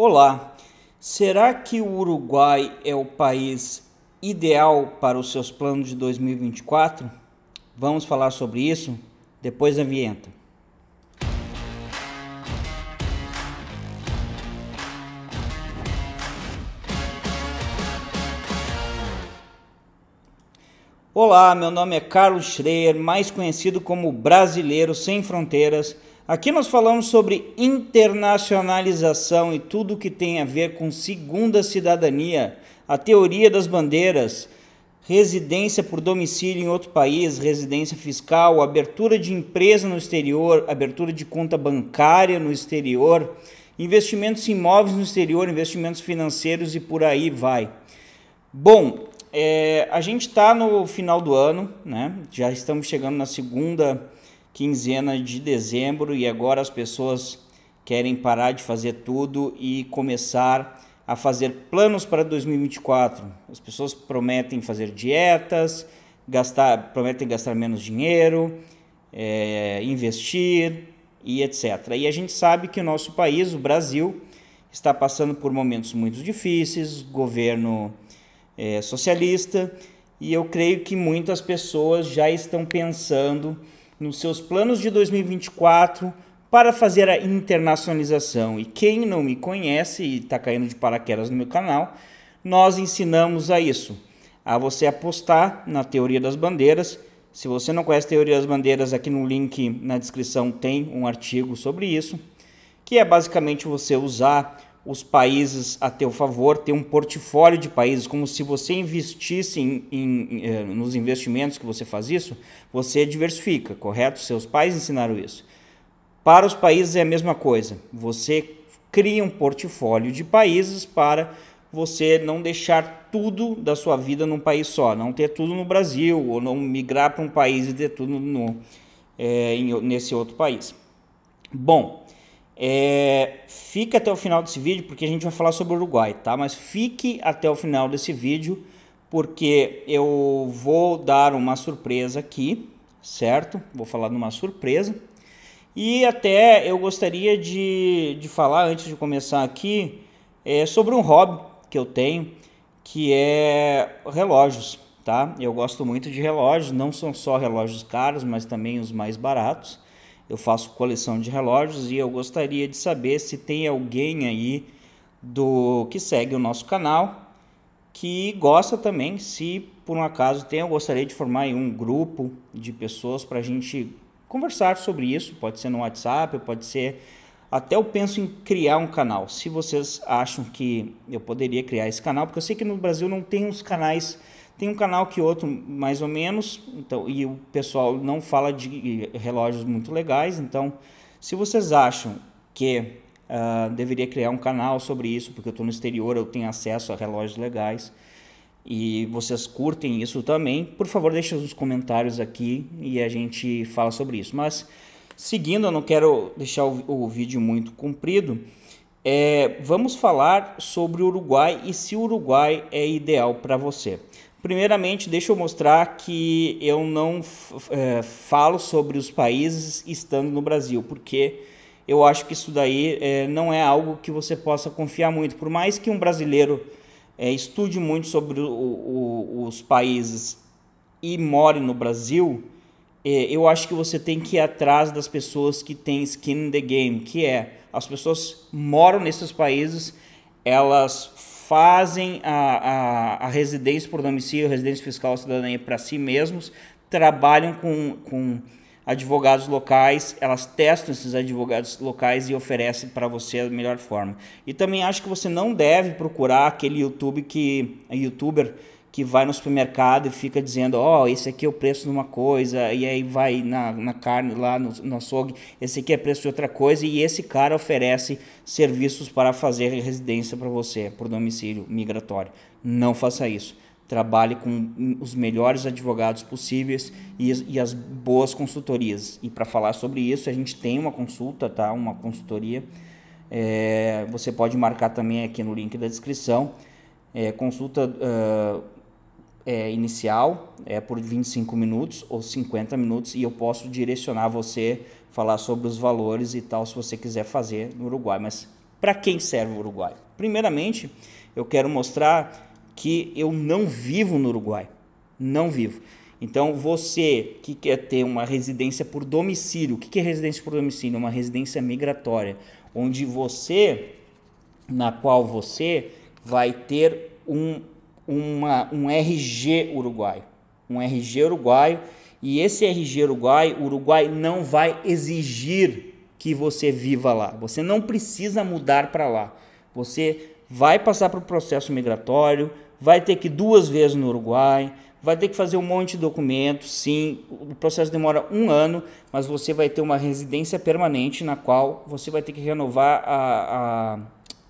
Olá, será que o Uruguai é o país ideal para os seus planos de 2024? Vamos falar sobre isso depois da vinheta. Olá, meu nome é Carlos Schreier, mais conhecido como Brasileiro Sem Fronteiras Aqui nós falamos sobre internacionalização e tudo que tem a ver com segunda cidadania, a teoria das bandeiras, residência por domicílio em outro país, residência fiscal, abertura de empresa no exterior, abertura de conta bancária no exterior, investimentos em imóveis no exterior, investimentos financeiros e por aí vai. Bom, é, a gente está no final do ano, né? Já estamos chegando na segunda quinzena de dezembro e agora as pessoas querem parar de fazer tudo e começar a fazer planos para 2024. As pessoas prometem fazer dietas, gastar, prometem gastar menos dinheiro, é, investir e etc. E a gente sabe que o nosso país, o Brasil, está passando por momentos muito difíceis, governo é, socialista, e eu creio que muitas pessoas já estão pensando nos seus planos de 2024 para fazer a internacionalização. E quem não me conhece e está caindo de paraquedas no meu canal, nós ensinamos a isso, a você apostar na teoria das bandeiras. Se você não conhece a teoria das bandeiras, aqui no link na descrição tem um artigo sobre isso, que é basicamente você usar os países a teu favor, ter um portfólio de países, como se você investisse em, em, em, eh, nos investimentos que você faz isso, você diversifica, correto? Seus pais ensinaram isso. Para os países é a mesma coisa. Você cria um portfólio de países para você não deixar tudo da sua vida num país só, não ter tudo no Brasil ou não migrar para um país e ter tudo no, é, nesse outro país. Bom, é, fique até o final desse vídeo porque a gente vai falar sobre o Uruguai, tá? Mas fique até o final desse vídeo porque eu vou dar uma surpresa aqui, certo? Vou falar de uma surpresa. E até eu gostaria de, de falar, antes de começar aqui, é, sobre um hobby que eu tenho, que é relógios, tá? Eu gosto muito de relógios, não são só relógios caros, mas também os mais baratos. Eu faço coleção de relógios e eu gostaria de saber se tem alguém aí do que segue o nosso canal que gosta também. Se por um acaso tem, eu gostaria de formar um grupo de pessoas para a gente conversar sobre isso. Pode ser no WhatsApp, pode ser até eu penso em criar um canal. Se vocês acham que eu poderia criar esse canal, porque eu sei que no Brasil não tem uns canais tem um canal que outro, mais ou menos, então, e o pessoal não fala de relógios muito legais. Então, se vocês acham que uh, deveria criar um canal sobre isso, porque eu estou no exterior, eu tenho acesso a relógios legais, e vocês curtem isso também, por favor, deixem nos comentários aqui e a gente fala sobre isso. Mas, seguindo, eu não quero deixar o, o vídeo muito comprido, é, vamos falar sobre o Uruguai e se o Uruguai é ideal para você. Primeiramente, deixa eu mostrar que eu não é, falo sobre os países estando no Brasil, porque eu acho que isso daí é, não é algo que você possa confiar muito. Por mais que um brasileiro é, estude muito sobre o, o, os países e more no Brasil, é, eu acho que você tem que ir atrás das pessoas que têm skin in the game, que é as pessoas moram nesses países, elas fazem a, a, a residência por domicílio, residência fiscal cidadania para si mesmos, trabalham com, com advogados locais, elas testam esses advogados locais e oferecem para você a melhor forma. E também acho que você não deve procurar aquele YouTube que é youtuber que vai no supermercado e fica dizendo, ó, oh, esse aqui é o preço de uma coisa, e aí vai na, na carne lá no, no açougue, esse aqui é preço de outra coisa, e esse cara oferece serviços para fazer residência para você, por domicílio migratório. Não faça isso. Trabalhe com os melhores advogados possíveis e, e as boas consultorias. E para falar sobre isso, a gente tem uma consulta, tá? Uma consultoria. É, você pode marcar também aqui no link da descrição. É, consulta uh, é, inicial é por 25 minutos ou 50 minutos e eu posso direcionar você, falar sobre os valores e tal, se você quiser fazer no Uruguai. Mas para quem serve o Uruguai? Primeiramente, eu quero mostrar que eu não vivo no Uruguai. Não vivo. Então, você que quer ter uma residência por domicílio, o que é residência por domicílio? Uma residência migratória, onde você, na qual você vai ter um uma, um RG uruguaio. Um RG uruguaio. E esse RG uruguaio, o Uruguai não vai exigir que você viva lá. Você não precisa mudar para lá. Você vai passar para o processo migratório, vai ter que ir duas vezes no Uruguai, vai ter que fazer um monte de documentos, sim. O processo demora um ano, mas você vai ter uma residência permanente na qual você vai ter que renovar a,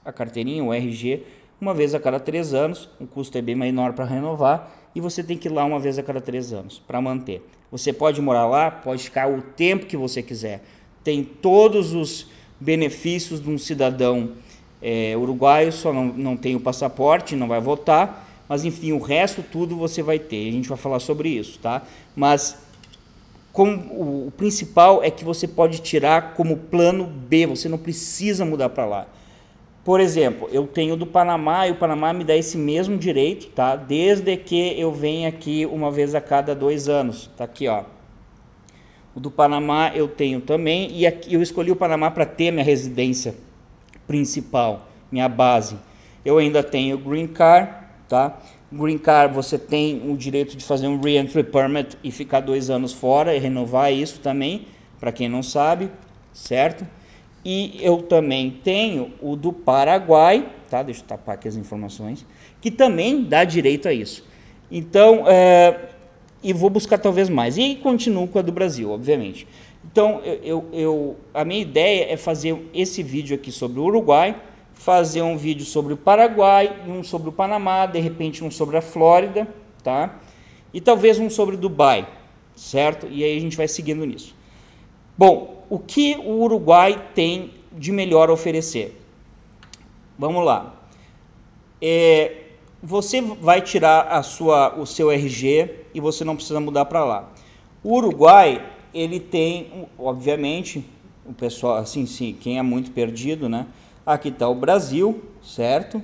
a, a carteirinha, o RG, uma vez a cada três anos, o custo é bem menor para renovar e você tem que ir lá uma vez a cada três anos para manter. Você pode morar lá, pode ficar o tempo que você quiser. Tem todos os benefícios de um cidadão é, uruguaio, só não, não tem o passaporte, não vai votar, mas enfim, o resto tudo você vai ter. A gente vai falar sobre isso, tá? Mas como, o principal é que você pode tirar como plano B, você não precisa mudar para lá. Por exemplo, eu tenho do Panamá e o Panamá me dá esse mesmo direito, tá? Desde que eu venha aqui uma vez a cada dois anos. Tá aqui, ó. O do Panamá eu tenho também e aqui, eu escolhi o Panamá para ter minha residência principal, minha base. Eu ainda tenho o Green Card, tá? Green Card você tem o direito de fazer um Reentry Permit e ficar dois anos fora e renovar isso também, para quem não sabe, certo? E eu também tenho o do Paraguai, tá? Deixa eu tapar aqui as informações, que também dá direito a isso. Então, é, e vou buscar talvez mais. E aí continuo com a do Brasil, obviamente. Então, eu, eu, a minha ideia é fazer esse vídeo aqui sobre o Uruguai, fazer um vídeo sobre o Paraguai, um sobre o Panamá, de repente um sobre a Flórida, tá? E talvez um sobre Dubai, certo? E aí a gente vai seguindo nisso. Bom, o que o Uruguai tem de melhor a oferecer? Vamos lá. É, você vai tirar a sua, o seu RG e você não precisa mudar para lá. O Uruguai, ele tem, obviamente, o pessoal, assim, sim, quem é muito perdido, né? Aqui está o Brasil, certo?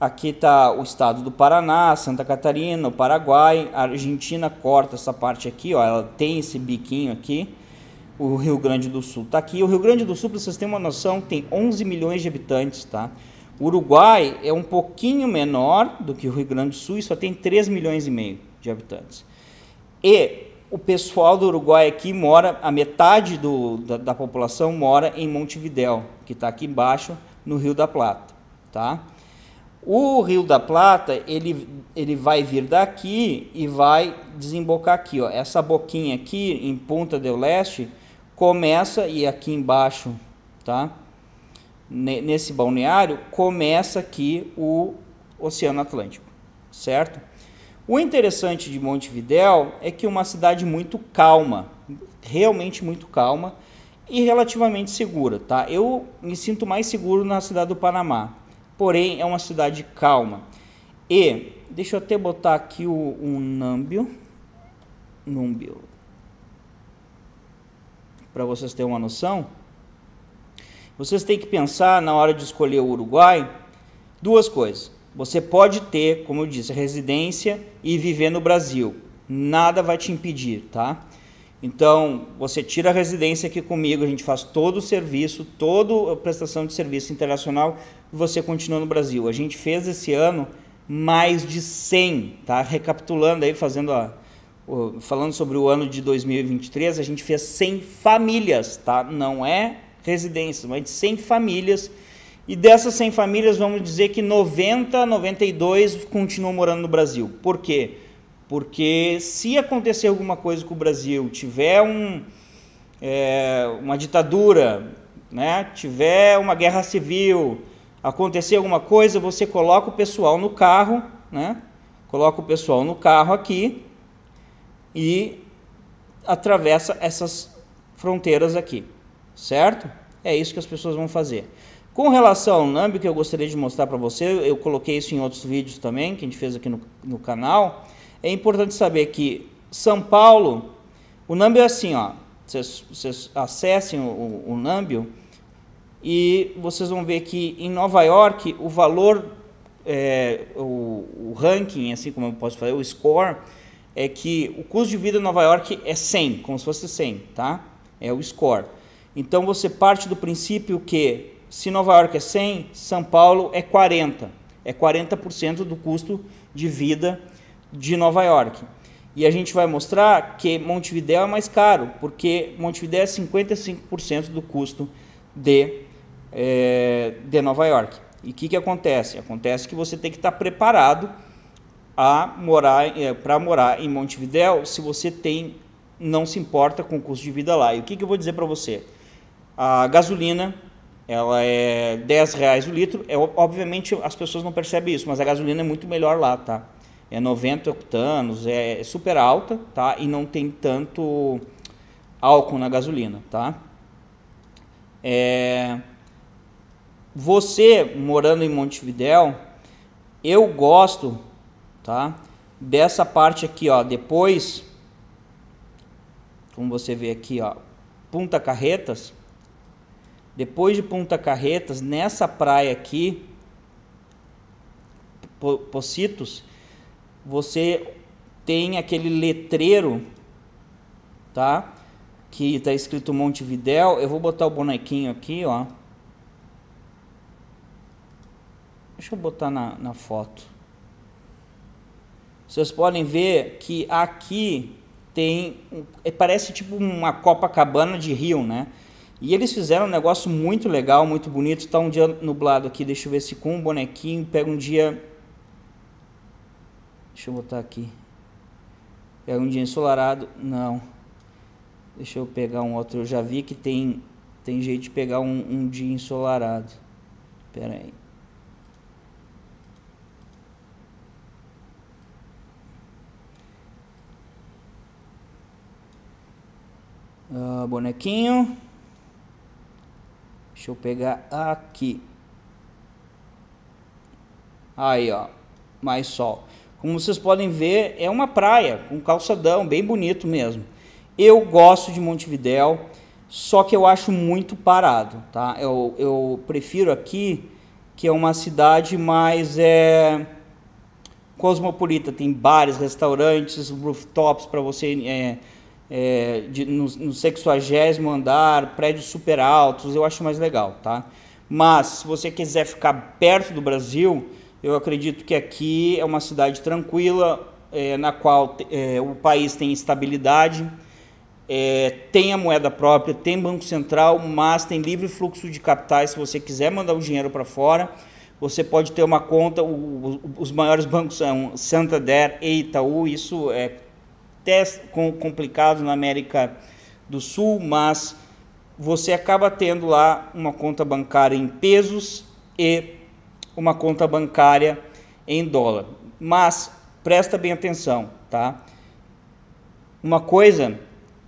Aqui está o estado do Paraná, Santa Catarina, o Paraguai, a Argentina corta essa parte aqui, ó, ela tem esse biquinho aqui o Rio Grande do Sul está aqui. O Rio Grande do Sul, para vocês terem uma noção, tem 11 milhões de habitantes, tá? O Uruguai é um pouquinho menor do que o Rio Grande do Sul e só tem 3 milhões e meio de habitantes. E o pessoal do Uruguai aqui mora, a metade do, da, da população mora em Montevidéu, que está aqui embaixo, no Rio da Plata, tá? O Rio da Plata, ele, ele vai vir daqui e vai desembocar aqui, ó. Essa boquinha aqui, em Ponta del Leste, começa, e aqui embaixo, tá? Nesse balneário, começa aqui o Oceano Atlântico, certo? O interessante de Montevidéu é que é uma cidade muito calma, realmente muito calma e relativamente segura, tá? Eu me sinto mais seguro na cidade do Panamá, porém é uma cidade calma. E deixa eu até botar aqui o, o Númbio, Númbio, para vocês terem uma noção, vocês têm que pensar na hora de escolher o Uruguai duas coisas. Você pode ter, como eu disse, residência e viver no Brasil. Nada vai te impedir, tá? Então, você tira a residência aqui comigo, a gente faz todo o serviço, toda a prestação de serviço internacional e você continua no Brasil. A gente fez esse ano mais de 100, tá? Recapitulando aí, fazendo a, falando sobre o ano de 2023, a gente fez 100 famílias, tá? Não é residências, mas de 100 famílias. E dessas 100 famílias, vamos dizer que 90, 92 continuam morando no Brasil. Por quê? Porque se acontecer alguma coisa com o Brasil, tiver um, é, uma ditadura, né? tiver uma guerra civil, acontecer alguma coisa, você coloca o pessoal no carro, né? coloca o pessoal no carro aqui e atravessa essas fronteiras aqui, certo? É isso que as pessoas vão fazer. Com relação ao NAMB, que eu gostaria de mostrar para você, eu coloquei isso em outros vídeos também, que a gente fez aqui no, no canal, é importante saber que São Paulo, o NAMB é assim, ó, vocês, vocês acessem o, o, o NAMB e vocês vão ver que em Nova York o valor, é, o, o ranking, assim como eu posso falar, o score, é que o custo de vida em Nova York é 100, como se fosse 100, tá? É o score. Então você parte do princípio que se Nova York é 100, São Paulo é 40. É 40% do custo de vida de Nova York. E a gente vai mostrar que Montevideo é mais caro, porque Montevideo é 55% do custo de, é, de Nova York. E o que, que acontece? Acontece que você tem que estar preparado a morar é, eh, para morar em Montevidéu se você tem não se importa com o custo de vida lá. E o que, que eu vou dizer para você? A gasolina ela é 10 reais o litro. É, obviamente as pessoas não percebem isso, mas a gasolina é muito melhor lá, tá? É 90 octanos, é, é super alta, tá? E não tem tanto álcool na gasolina, tá? É... Você morando em Montevidéu, eu gosto tá? Dessa parte aqui, ó, depois, como você vê aqui, ó, Punta Carretas, depois de Punta Carretas, nessa praia aqui, Pocitos, você tem aquele letreiro, tá? Que tá escrito Montevidéu. Eu vou botar o bonequinho aqui, ó. Deixa eu botar na, na foto vocês podem ver que aqui tem, é, parece tipo uma Copacabana de rio, né? E eles fizeram um negócio muito legal, muito bonito. Está um dia nublado aqui, deixa eu ver se com um bonequinho pega um dia. Deixa eu botar aqui. Pega um dia ensolarado. Não. Deixa eu pegar um outro. Eu já vi que tem, tem jeito de pegar um, um dia ensolarado. Pera aí. Uh, bonequinho. Deixa eu pegar aqui. Aí, ó. Mais sol. Como vocês podem ver, é uma praia, um calçadão bem bonito mesmo. Eu gosto de Montevidéu, só que eu acho muito parado, tá? Eu, eu prefiro aqui, que é uma cidade mais é, cosmopolita. Tem bares, restaurantes, rooftops para você... É, é, de, no, no 60 andar, prédios super altos, eu acho mais legal, tá? Mas se você quiser ficar perto do Brasil, eu acredito que aqui é uma cidade tranquila, é, na qual é, o país tem estabilidade, é, tem a moeda própria, tem banco central, mas tem livre fluxo de capitais. Se você quiser mandar o dinheiro para fora, você pode ter uma conta. O, os maiores bancos são Santander e Itaú. Isso é complicado na América do Sul, mas você acaba tendo lá uma conta bancária em pesos e uma conta bancária em dólar. Mas presta bem atenção, tá? Uma coisa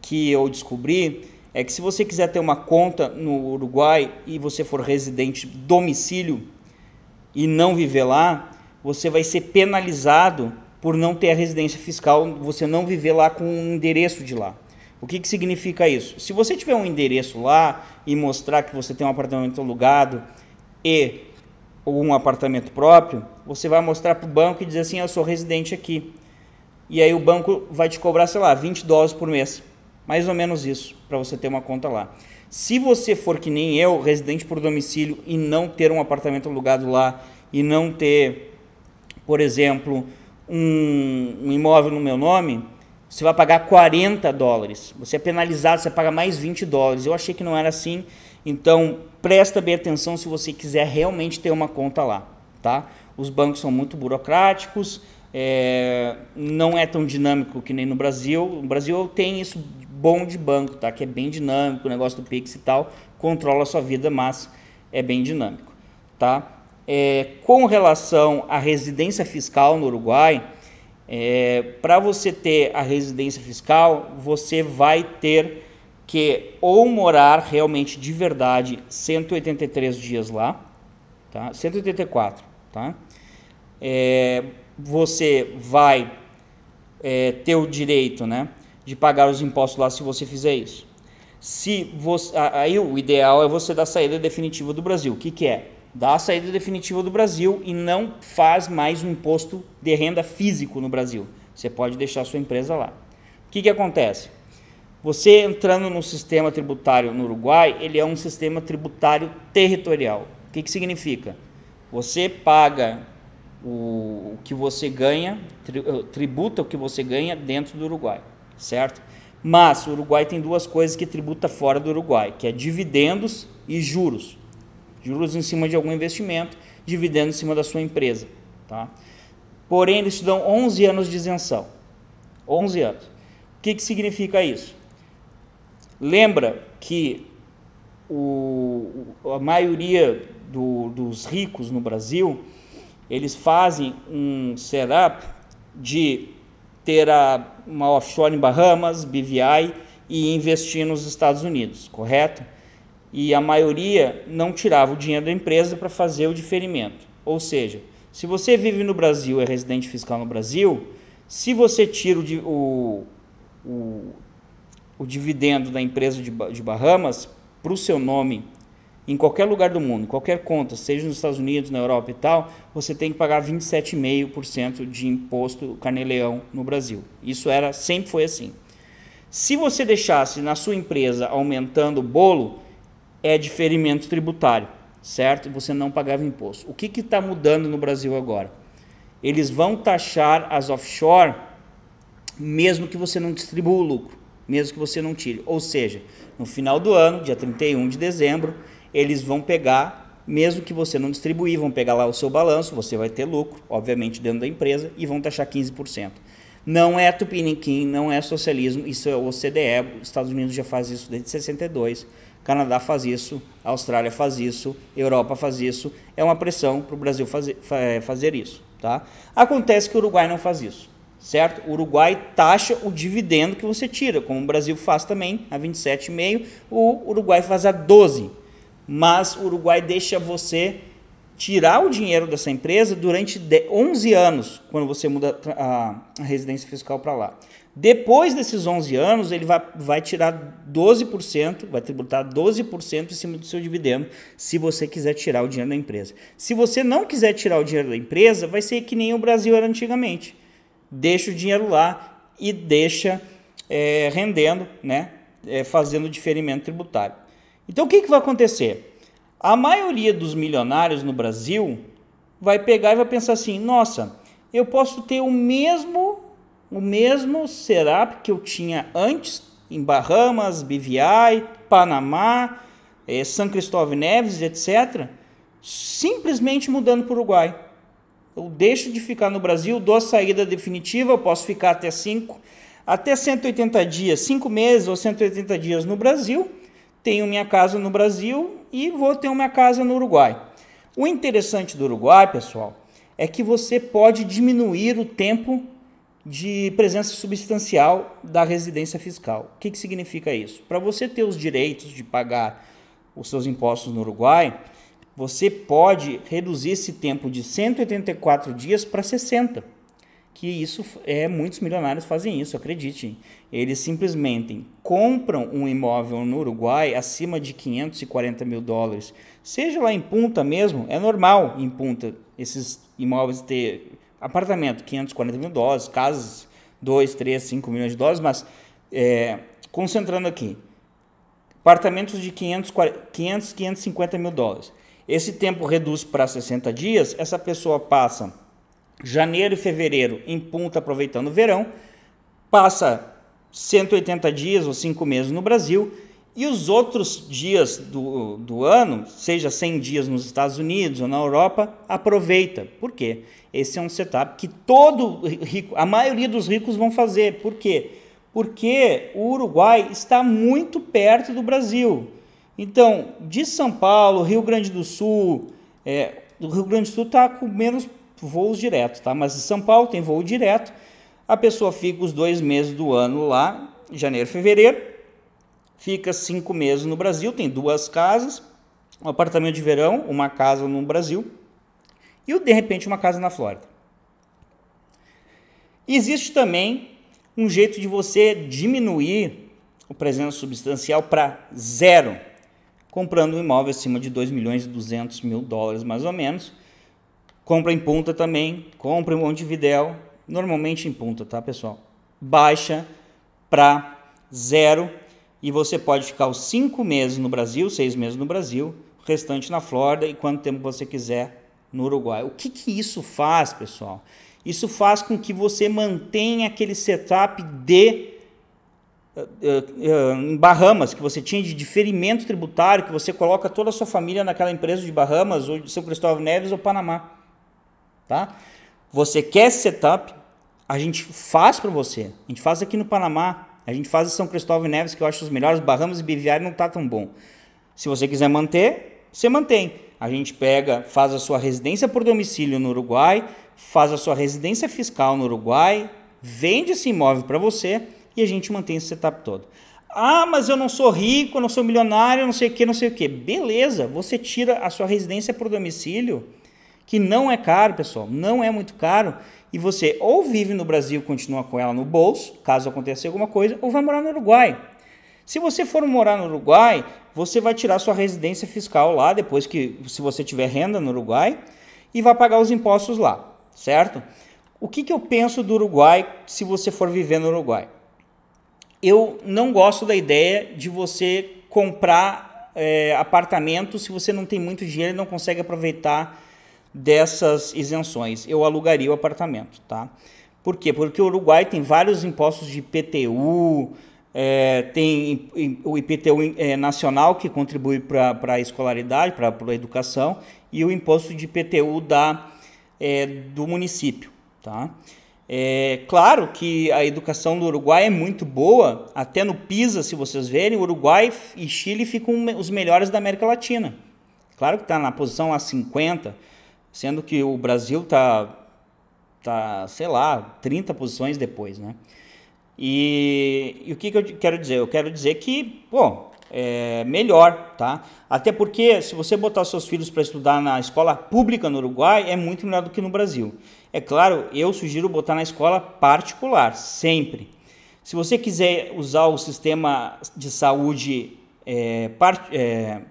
que eu descobri é que se você quiser ter uma conta no Uruguai e você for residente domicílio e não viver lá, você vai ser penalizado por não ter a residência fiscal, você não viver lá com um endereço de lá. O que, que significa isso? Se você tiver um endereço lá e mostrar que você tem um apartamento alugado e um apartamento próprio, você vai mostrar para o banco e dizer assim: eu sou residente aqui. E aí o banco vai te cobrar, sei lá, 20 dólares por mês. Mais ou menos isso, para você ter uma conta lá. Se você for que nem eu, residente por domicílio, e não ter um apartamento alugado lá, e não ter, por exemplo, um, um imóvel no meu nome, você vai pagar 40 dólares. Você é penalizado, você paga mais 20 dólares. Eu achei que não era assim, então presta bem atenção se você quiser realmente ter uma conta lá, tá? Os bancos são muito burocráticos, é, não é tão dinâmico que nem no Brasil. no Brasil tem isso bom de banco, tá? Que é bem dinâmico, o negócio do Pix e tal, controla a sua vida, mas é bem dinâmico, tá? é, com relação à residência fiscal no Uruguai, é, para você ter a residência fiscal, você vai ter que ou morar realmente de verdade 183 dias lá, tá? 184, tá? É, você vai é, ter o direito, né, de pagar os impostos lá se você fizer isso. Se você, aí o ideal é você dar saída definitiva do Brasil. O que, que é? dá a saída definitiva do Brasil e não faz mais um imposto de renda físico no Brasil. Você pode deixar sua empresa lá. O que, que acontece? Você entrando no sistema tributário no Uruguai, ele é um sistema tributário territorial. O que, que significa? Você paga o, que você ganha, eh, tributa o que você ganha dentro do Uruguai, certo? Mas o Uruguai tem duas coisas que tributa fora do Uruguai, que é dividendos e juros. Juros em cima de algum investimento, dividendos em cima da sua empresa. Tá? Porém, eles te dão 11 anos de isenção. 11 anos. O que, que significa isso? Lembra que o, a maioria do, dos ricos no Brasil eles fazem um setup de ter a, uma offshore em Bahamas, BVI e investir nos Estados Unidos, correto? e a maioria não tirava o dinheiro da empresa para fazer o diferimento. Ou seja, se você vive no Brasil e é residente fiscal no Brasil, se você tira o, o, o dividendo da empresa de, de Bahamas para o seu nome em qualquer lugar do mundo, qualquer conta, seja nos Estados Unidos, na Europa e tal, você tem que pagar 27,5% de imposto carneleão no Brasil. Isso era sempre foi assim. Se você deixasse na sua empresa aumentando o bolo, é ferimento tributário, certo? Você não pagava imposto. O que está mudando no Brasil agora? Eles vão taxar as offshore mesmo que você não distribua o lucro, mesmo que você não tire. Ou seja, no final do ano, dia 31 de dezembro, eles vão pegar, mesmo que você não distribuir, vão pegar lá o seu balanço, você vai ter lucro, obviamente, dentro da empresa, e vão taxar 15%. Não é tupiniquim, não é socialismo, isso é o CDE. os Estados Unidos já faz isso desde 62%. Canadá faz isso, Austrália faz isso, Europa faz isso. É uma pressão para o Brasil fazer, é, fazer isso. Tá? Acontece que o Uruguai não faz isso, certo? O Uruguai taxa o dividendo que você tira, como o Brasil faz também, a 27,5, o Uruguai faz a 12. Mas o Uruguai deixa você tirar o dinheiro dessa empresa durante 11 anos, quando você muda a residência fiscal para lá. Depois desses 11 anos, ele vai, vai tirar 12%, vai tributar 12% em cima do seu dividendo, se você quiser tirar o dinheiro da empresa. Se você não quiser tirar o dinheiro da empresa, vai ser que nem o Brasil era antigamente. Deixa o dinheiro lá e deixa é, rendendo, né? É, fazendo diferimento tributário. Então o que, que vai acontecer? A maioria dos milionários no Brasil vai pegar e vai pensar assim: nossa, eu posso ter o mesmo o mesmo será que eu tinha antes em Bahamas, BVI, Panamá, eh, São Cristóvão Neves, etc. Simplesmente mudando para o Uruguai. Eu deixo de ficar no Brasil, dou a saída definitiva, eu posso ficar até 5, até 180 dias, 5 meses ou 180 dias no Brasil, tenho minha casa no Brasil e vou ter uma casa no Uruguai. O interessante do Uruguai, pessoal, é que você pode diminuir o tempo de presença substancial da residência fiscal. O que, que significa isso? Para você ter os direitos de pagar os seus impostos no Uruguai, você pode reduzir esse tempo de 184 dias para 60. Que isso é muitos milionários fazem isso, acredite. Eles simplesmente compram um imóvel no Uruguai acima de 540 mil dólares. Seja lá em Punta mesmo, é normal em Punta esses imóveis ter apartamento, 540 mil doses, casas, 2, 3, 5 milhões de doses, mas é, concentrando aqui, apartamentos de 500, 500 550 mil dólares. Esse tempo reduz para 60 dias, essa pessoa passa janeiro e fevereiro em punta aproveitando o verão, passa 180 dias ou 5 meses no Brasil, e os outros dias do, do ano, seja 100 dias nos Estados Unidos ou na Europa, aproveita. Por quê? Esse é um setup que todo rico, a maioria dos ricos vão fazer. Por quê? Porque o Uruguai está muito perto do Brasil. Então, de São Paulo, Rio Grande do Sul, é, o Rio Grande do Sul está com menos voos diretos, tá? Mas de São Paulo tem voo direto. A pessoa fica os dois meses do ano lá, janeiro, fevereiro, fica cinco meses no Brasil, tem duas casas, um apartamento de verão, uma casa no Brasil e de repente uma casa na Flórida. Existe também um jeito de você diminuir o presença substancial para zero, comprando um imóvel acima de 2 milhões e 200 mil dólares, mais ou menos. Compra em punta também, compra em Videl normalmente em punta, tá pessoal? Baixa para zero e você pode ficar os cinco meses no Brasil, seis meses no Brasil, o restante na Flórida e quanto tempo você quiser no Uruguai. O que, que isso faz, pessoal? Isso faz com que você mantenha aquele setup de eh, eh, eh, em Bahamas, que você tinha de diferimento tributário, que você coloca toda a sua família naquela empresa de Bahamas, ou de São Cristóvão Neves, ou Panamá. Tá? Você quer setup, a gente faz para você. A gente faz aqui no Panamá, a gente faz o São Cristóvão e Neves, que eu acho os melhores. Barramos e Biviário não tá tão bom. Se você quiser manter, você mantém. A gente pega, faz a sua residência por domicílio no Uruguai, faz a sua residência fiscal no Uruguai, vende esse imóvel para você e a gente mantém esse setup todo. Ah, mas eu não sou rico, eu não sou milionário, não sei o que, não sei o que. Beleza, você tira a sua residência por domicílio, que não é caro, pessoal, não é muito caro, e você ou vive no Brasil, continua com ela no bolso, caso aconteça alguma coisa, ou vai morar no Uruguai. Se você for morar no Uruguai, você vai tirar sua residência fiscal lá depois que se você tiver renda no Uruguai e vai pagar os impostos lá, certo? O que, que eu penso do Uruguai se você for viver no Uruguai? Eu não gosto da ideia de você comprar é, apartamento se você não tem muito dinheiro e não consegue aproveitar dessas isenções, eu alugaria o apartamento, tá? Por quê? Porque o Uruguai tem vários impostos de IPTU, é, tem o IPTU é, nacional que contribui para a escolaridade, para a educação, e o imposto de IPTU da, é, do município. Tá? É claro que a educação do Uruguai é muito boa, até no PISA, se vocês verem, Uruguai e Chile ficam os melhores da América Latina. Claro que está na posição a 50, sendo que o Brasil tá, tá sei lá, 30 posições depois, né? E, e o que, que eu quero dizer? Eu quero dizer que, bom, é melhor, tá? Até porque se você botar seus filhos para estudar na escola pública no Uruguai, é muito melhor do que no Brasil. É claro, eu sugiro botar na escola particular, sempre. Se você quiser usar o sistema de saúde é, part, é,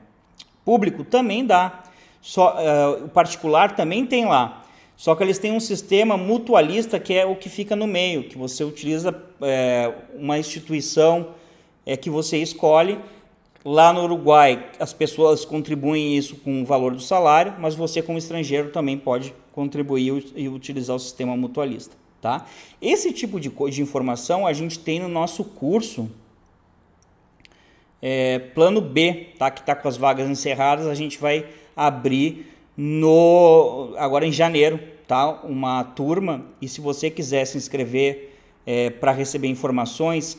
público, também dá. Só, uh, o particular também tem lá. Só que eles têm um sistema mutualista que é o que fica no meio, que você utiliza é, uma instituição é, que você escolhe. Lá no Uruguai, as pessoas contribuem isso com o valor do salário, mas você, como estrangeiro, também pode contribuir e utilizar o sistema mutualista. Tá? Esse tipo de, de informação a gente tem no nosso curso é, Plano B, tá? que está com as vagas encerradas. A gente vai abrir no agora em janeiro, tá? Uma turma e se você quiser se inscrever é, para receber informações,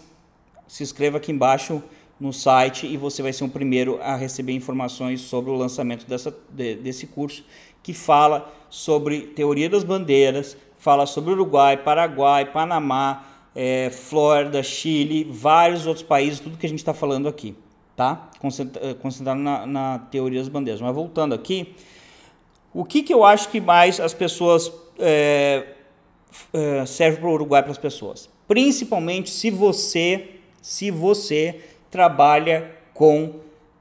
se inscreva aqui embaixo no site e você vai ser o primeiro a receber informações sobre o lançamento dessa, de, desse curso que fala sobre teoria das bandeiras, fala sobre Uruguai, Paraguai, Panamá, é, Flórida, Chile, vários outros países, tudo que a gente está falando aqui tá? Eh, concentrado na, na teoria das bandeiras. Mas voltando aqui, o que, que eu acho que mais as pessoas é, é, serve para o Uruguai para as pessoas? Principalmente se você, se você trabalha com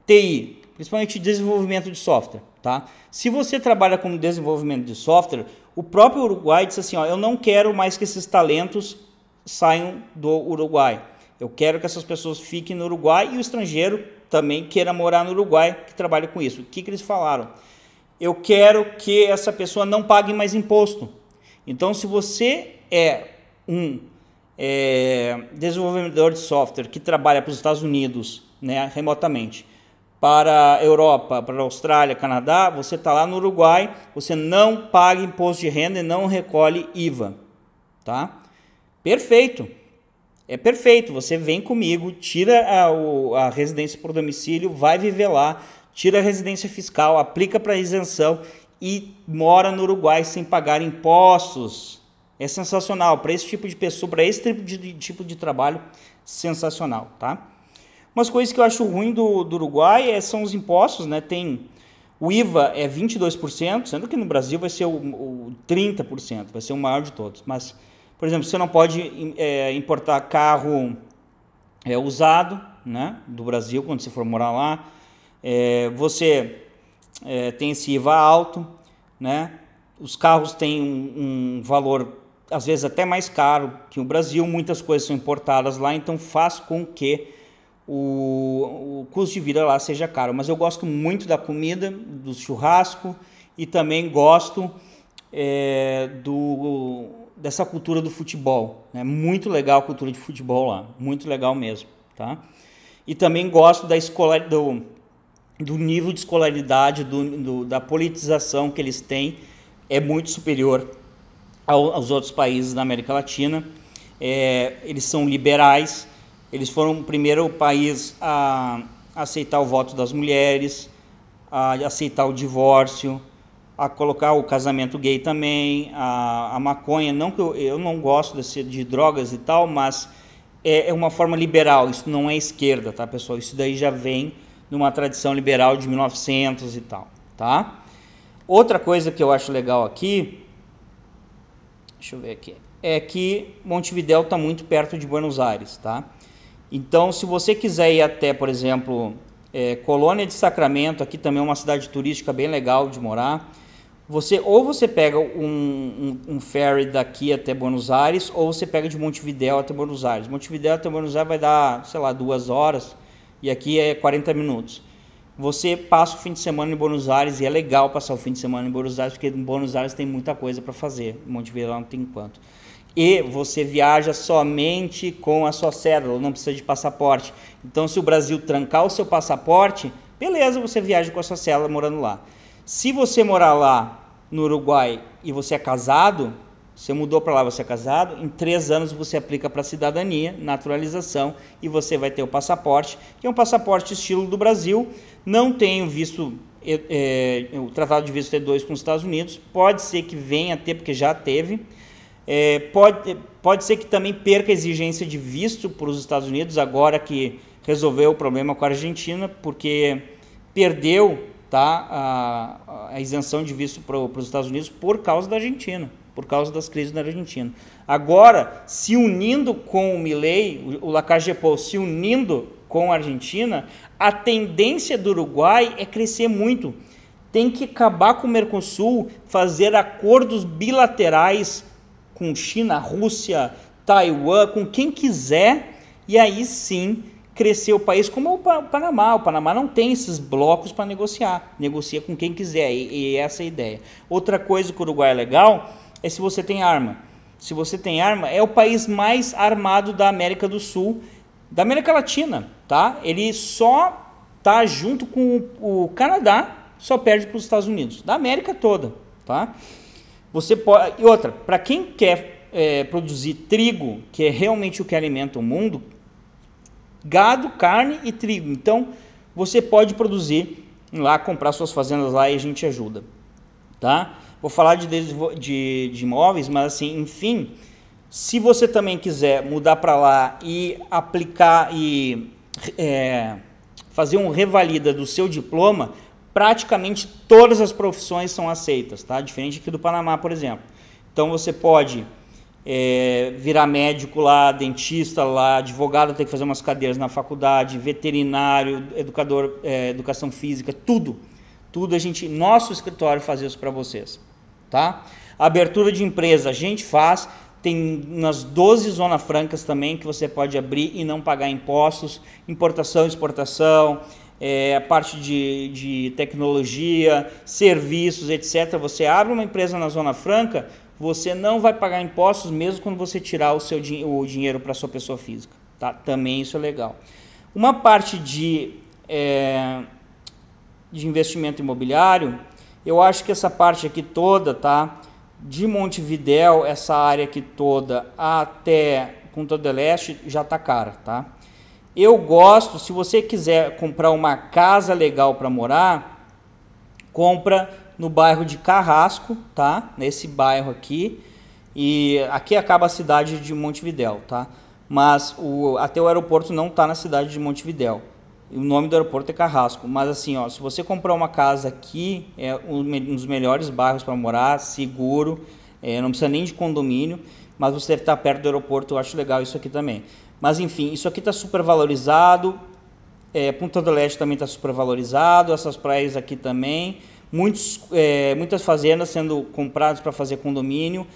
TI, principalmente desenvolvimento de software, tá? Se você trabalha com desenvolvimento de software, o próprio Uruguai disse assim, ó, eu não quero mais que esses talentos saiam do Uruguai. Eu quero que essas pessoas fiquem no Uruguai e o estrangeiro também queira morar no Uruguai, que trabalha com isso. O que, que eles falaram? Eu quero que essa pessoa não pague mais imposto. Então, se você é um é, desenvolvedor de software que trabalha para os Estados Unidos né, remotamente, para a Europa, para a Austrália, Canadá, você está lá no Uruguai, você não paga imposto de renda e não recolhe IVA. Tá? Perfeito é perfeito. Você vem comigo, tira a, o, a residência por domicílio, vai viver lá, tira a residência fiscal, aplica para isenção e mora no Uruguai sem pagar impostos. É sensacional para esse tipo de pessoa, para esse tipo de, tipo de trabalho, sensacional, tá? Umas coisas que eu acho ruim do, do Uruguai é, são os impostos, né? Tem o IVA é 22%, sendo que no Brasil vai ser o, o 30%, vai ser o maior de todos, mas por exemplo, você não pode é, importar carro é, usado né, do Brasil quando você for morar lá. É, você é, tem esse IVA alto, né? os carros têm um, um valor às vezes até mais caro que o Brasil, muitas coisas são importadas lá, então faz com que o, o, custo de vida lá seja caro. Mas eu gosto muito da comida, do churrasco e também gosto é, do dessa cultura do futebol. É né? muito legal a cultura de futebol lá, muito legal mesmo, tá? E também gosto da escola, do, do nível de escolaridade, do, do, da politização que eles têm, é muito superior ao, aos outros países da América Latina. É, eles são liberais, eles foram o primeiro país a aceitar o voto das mulheres, a aceitar o divórcio, a colocar o casamento gay também, a, a maconha. Não que eu, eu não gosto desse, de drogas e tal, mas é, é, uma forma liberal. Isso não é esquerda, tá, pessoal? Isso daí já vem de uma tradição liberal de 1900 e tal, tá? Outra coisa que eu acho legal aqui, deixa eu ver aqui, é que Montevidéu está muito perto de Buenos Aires, tá? Então, se você quiser ir até, por exemplo, é, Colônia de Sacramento, aqui também é uma cidade turística bem legal de morar. Você ou você pega um, um, um, ferry daqui até Buenos Aires, ou você pega de Montevideo até Buenos Aires. Montevideo até Buenos Aires vai dar, sei lá, duas horas, e aqui é 40 minutos. Você passa o fim de semana em Buenos Aires e é legal passar o fim de semana em Buenos Aires, porque em Buenos Aires tem muita coisa para fazer, Montevideo não tem quanto. E você viaja somente com a sua cédula, não precisa de passaporte. Então, se o Brasil trancar o seu passaporte, beleza, você viaja com a sua cédula morando lá. Se você morar lá no Uruguai e você é casado, você mudou para lá, você é casado, em três anos você aplica para cidadania, naturalização, e você vai ter o passaporte, que é um passaporte estilo do Brasil. Não tem o visto, é, é, o tratado de visto T2 com os Estados Unidos, pode ser que venha a ter, porque já teve. É, pode, é, pode ser que também perca a exigência de visto para os Estados Unidos, agora que resolveu o problema com a Argentina, porque perdeu tá a, a isenção de visto para os Estados Unidos por causa da Argentina, por causa das crises na Argentina. Agora, se unindo com o Milley, o, o Paul se unindo com a Argentina, a tendência do Uruguai é crescer muito. Tem que acabar com o Mercosul, fazer acordos bilaterais com China, Rússia, Taiwan, com quem quiser, e aí sim crescer o país, como o Panamá. O Panamá não tem esses blocos para negociar, negocia com quem quiser, e, e é essa é a ideia. Outra coisa que o Uruguai é legal é se você tem arma. Se você tem arma, é o país mais armado da América do Sul, da América Latina, tá? Ele só tá junto com o Canadá, só perde para os Estados Unidos, da América toda, tá? Você pode e outra, para quem quer é, produzir trigo, que é realmente o que alimenta o mundo, gado, carne e trigo. Então, você pode produzir lá, comprar suas fazendas lá e a gente ajuda, tá? Vou falar de, de, de imóveis, mas assim, enfim, se você também quiser mudar para lá e aplicar e é, fazer um revalida do seu diploma, praticamente todas as profissões são aceitas, tá? Diferente aqui do Panamá, por exemplo. Então você pode é, virar médico lá, dentista lá, advogado tem que fazer umas cadeiras na faculdade, veterinário, educador, é, educação física, tudo. Tudo a gente, nosso escritório faz isso para vocês, tá? Abertura de empresa a gente faz, tem nas 12 zonas francas também que você pode abrir e não pagar impostos, importação, exportação, é, a parte de, de tecnologia, serviços, etc. Você abre uma empresa na zona franca, você não vai pagar impostos mesmo quando você tirar o seu o dinheiro para sua pessoa física. Tá? Também isso é legal. Uma parte de, é, de investimento imobiliário, eu acho que essa parte aqui toda, tá? De Montevidéu, essa área aqui toda, até Punta del leste já tá cara, tá? Eu gosto, se você quiser comprar uma casa legal para morar, compra no bairro de Carrasco, tá? Nesse bairro aqui. E aqui acaba a cidade de Montevidéu, tá? Mas o, até o aeroporto não está na cidade de Montevidéu. O nome do aeroporto é Carrasco. Mas assim, ó, se você comprar uma casa aqui, é um dos melhores bairros para morar, seguro, é, não precisa nem de condomínio, mas você deve estar tá perto do aeroporto, eu acho legal isso aqui também. Mas enfim, isso aqui está super valorizado, é, Punta do Leste também está super valorizado, essas praias aqui também muitos, é, muitas fazendas sendo compradas para fazer condomínio,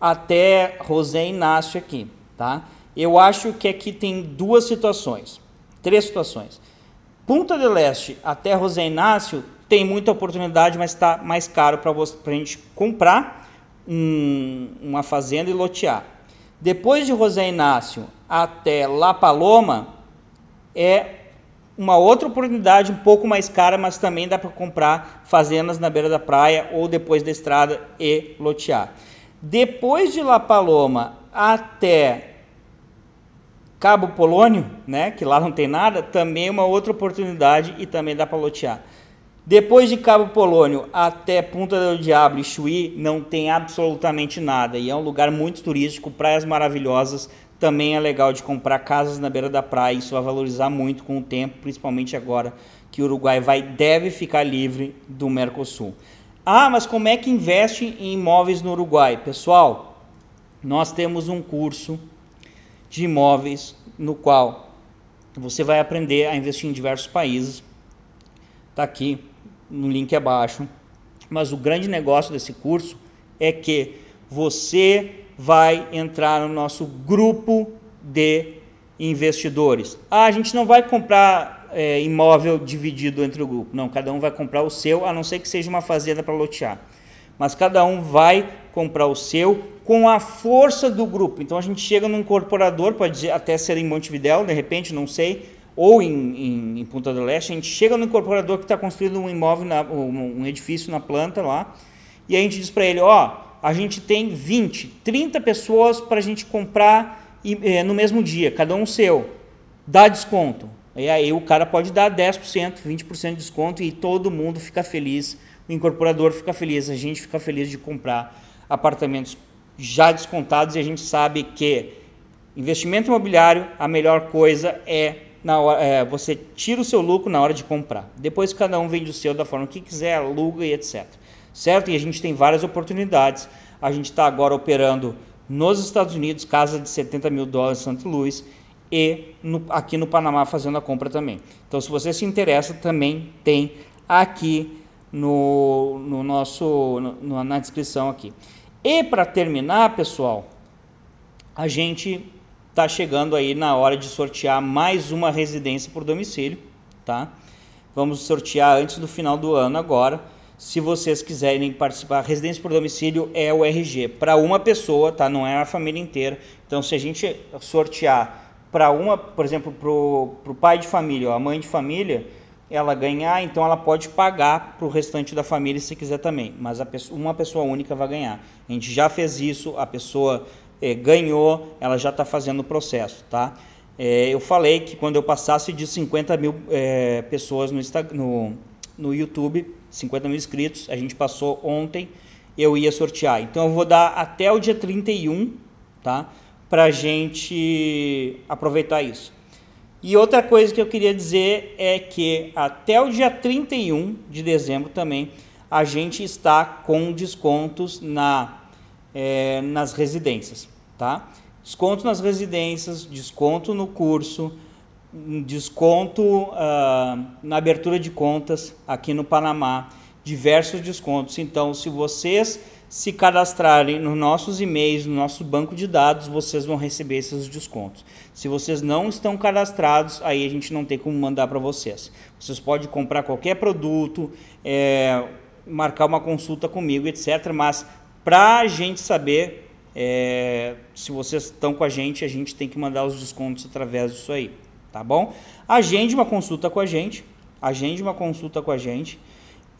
até Rosé Inácio aqui, tá? Eu acho que aqui tem duas situações, três situações. Punta del Leste até Rosé Inácio tem muita oportunidade, mas está mais caro para a gente comprar um, uma fazenda e lotear. Depois de Rosé Inácio até La Paloma, é uma outra oportunidade um pouco mais cara, mas também dá para comprar fazendas na beira da praia ou depois da estrada e lotear. Depois de La Paloma até Cabo Polônio, né, que lá não tem nada, também é uma outra oportunidade e também dá para lotear. Depois de Cabo Polônio até Punta do Diablo e Chuí, não tem absolutamente nada. E é um lugar muito turístico, praias maravilhosas, também é legal de comprar casas na beira da praia, isso vai valorizar muito com o tempo, principalmente agora que o Uruguai vai deve ficar livre do Mercosul. Ah, mas como é que investe em imóveis no Uruguai? Pessoal, nós temos um curso de imóveis no qual você vai aprender a investir em diversos países. Está aqui no link abaixo. Mas o grande negócio desse curso é que você vai entrar no nosso grupo de investidores. Ah, a gente não vai comprar é, imóvel dividido entre o grupo. Não, cada um vai comprar o seu, a não ser que seja uma fazenda para lotear. Mas cada um vai comprar o seu com a força do grupo. Então a gente chega num incorporador, pode até ser em Montevidéu, de repente, não sei, ou em, em, em Punta do Leste, a gente chega no incorporador que está construindo um imóvel, na, um, um edifício na planta lá, e a gente diz para ele, ó, oh, a gente tem 20, 30 pessoas para a gente comprar eh, no mesmo dia, cada um seu. Dá desconto. E aí o cara pode dar 10%, 20% de desconto e todo mundo fica feliz, o incorporador fica feliz, a gente fica feliz de comprar apartamentos já descontados e a gente sabe que investimento imobiliário, a melhor coisa é, na hora, é, você tira o seu lucro na hora de comprar. Depois cada um vende o seu da forma que quiser, aluga e etc certo? E a gente tem várias oportunidades. A gente está agora operando nos Estados Unidos, casa de 70 mil dólares em Santo Luís, e no, aqui no Panamá fazendo a compra também. Então, se você se interessa, também tem aqui no, no nosso no, na descrição aqui. E para terminar, pessoal, a gente está chegando aí na hora de sortear mais uma residência por domicílio, tá? Vamos sortear antes do final do ano agora se vocês quiserem participar. Residência por domicílio é o RG para uma pessoa, tá? Não é a família inteira. Então, se a gente sortear para uma, por exemplo, para o pai de família, ou a mãe de família, ela ganhar, então ela pode pagar para o restante da família se quiser também. Mas pessoa, uma pessoa única vai ganhar. A gente já fez isso, a pessoa é, ganhou, ela já está fazendo o processo, tá? É, eu falei que quando eu passasse de 50 mil é, pessoas no, no, no YouTube 50 mil inscritos, a gente passou ontem, eu ia sortear. Então eu vou dar até o dia 31, tá? Pra gente aproveitar isso. E outra coisa que eu queria dizer é que até o dia 31 de dezembro também a gente está com descontos na, é, nas residências, tá? Desconto nas residências, desconto no curso, um desconto uh, na abertura de contas aqui no Panamá, diversos descontos. Então, se vocês se cadastrarem nos nossos e-mails, no nosso banco de dados, vocês vão receber esses descontos. Se vocês não estão cadastrados, aí a gente não tem como mandar para vocês. Vocês podem comprar qualquer produto, é, marcar uma consulta comigo, etc. Mas para a gente saber é, se vocês estão com a gente, a gente tem que mandar os descontos através disso aí tá bom? Agende uma consulta com a gente, agende uma consulta com a gente,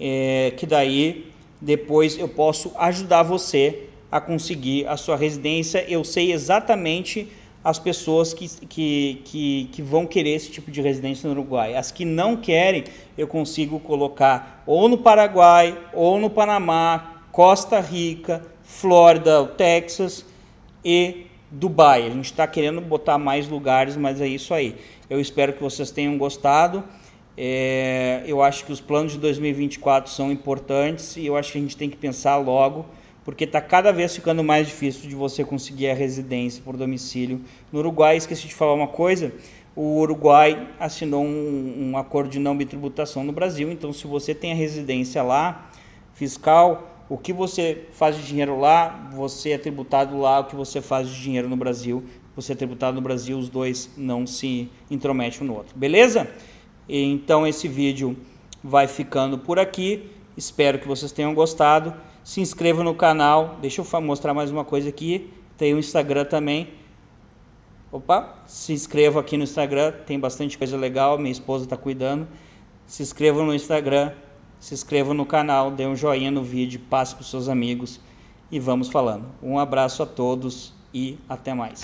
é, que daí depois eu posso ajudar você a conseguir a sua residência. Eu sei exatamente as pessoas que, que, que, que, vão querer esse tipo de residência no Uruguai. As que não querem, eu consigo colocar ou no Paraguai, ou no Panamá, Costa Rica, Flórida, Texas e Dubai. A gente está querendo botar mais lugares, mas é isso aí. Eu espero que vocês tenham gostado. É, eu acho que os planos de 2024 são importantes e eu acho que a gente tem que pensar logo, porque está cada vez ficando mais difícil de você conseguir a residência por domicílio. No Uruguai, esqueci de falar uma coisa: o Uruguai assinou um, um acordo de não bitributação no Brasil, então se você tem a residência lá, fiscal, o que você faz de dinheiro lá, você é tributado lá, o que você faz de dinheiro no Brasil você é tributado no Brasil, os dois não se intrometem um no outro. Beleza? Então esse vídeo vai ficando por aqui. Espero que vocês tenham gostado. Se inscreva no canal. Deixa eu mostrar mais uma coisa aqui. Tem o Instagram também. Opa, se inscreva aqui no Instagram, tem bastante coisa legal, minha esposa está cuidando. Se inscreva no Instagram, se inscreva no canal, dê um joinha no vídeo, passe para os seus amigos e vamos falando. Um abraço a todos e até mais.